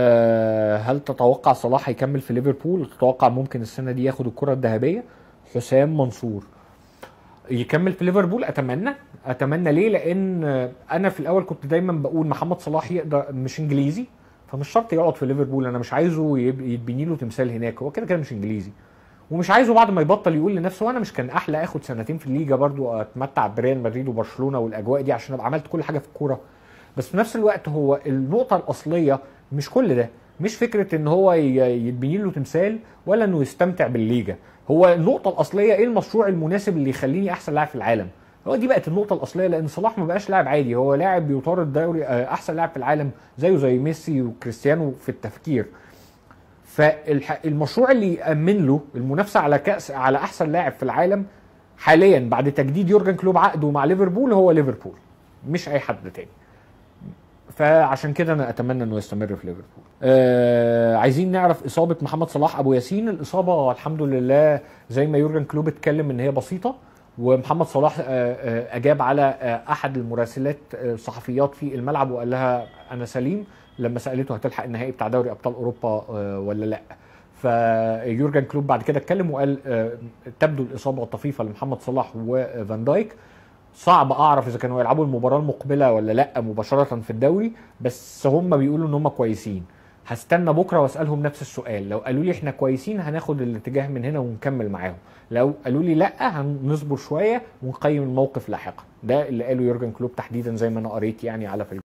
آه، هل تتوقع صلاح هيكمل في ليفربول تتوقع ممكن السنه دي ياخد الكره الذهبيه حسام منصور يكمل في ليفربول اتمنى اتمنى ليه لان انا في الاول كنت دايما بقول محمد صلاح يقدر مش انجليزي فمش شرط يقعد في ليفربول انا مش عايزه يتبني له تمثال هناك هو كده كده مش انجليزي ومش عايزه بعد ما يبطل يقول لنفسه انا مش كان احلى اخد سنتين في الليجا برضو اتمتع بريال مدريد وبرشلونه والاجواء دي عشان ابقى عملت كل حاجه في الكوره بس في نفس الوقت هو النقطه الاصليه مش كل ده مش فكره ان هو يتبني له تمثال ولا انه يستمتع بالليجا هو النقطه الاصليه ايه المشروع المناسب اللي يخليني احسن لاعب في العالم هو دي بقت النقطه الاصليه لان صلاح ما بقاش لاعب عادي هو لاعب بيطارد دوري آه، احسن لاعب في العالم زيه زي ميسي وكريستيانو في التفكير فالمشروع اللي يامن له المنافسه على كاس على احسن لاعب في العالم حاليا بعد تجديد يورجن كلوب عقده مع ليفربول هو ليفربول مش اي حد تاني فعشان كده انا اتمنى انه يستمر في ليفربول آه عايزين نعرف اصابه محمد صلاح ابو ياسين الاصابه الحمد لله زي ما يورجن كلوب اتكلم ان هي بسيطه ومحمد صلاح آه، آه، اجاب على آه، احد المراسلات الصحفيات في الملعب وقال لها انا سليم لما سالته هتلحق النهائي بتاع دوري ابطال اوروبا ولا لا فيورجن كلوب بعد كده اتكلم وقال تبدو الاصابه الطفيفه لمحمد صلاح وفان دايك صعب اعرف اذا كانوا يلعبوا المباراه المقبله ولا لا مباشره في الدوري بس هم بيقولوا ان هم كويسين هستنى بكره واسالهم نفس السؤال لو قالوا لي احنا كويسين هناخد الاتجاه من هنا ونكمل معاهم لو قالوا لي لا هنصبر شويه ونقيم الموقف لاحقا ده اللي قاله يورجن كلوب تحديدا زي ما انا قريت يعني على فيلم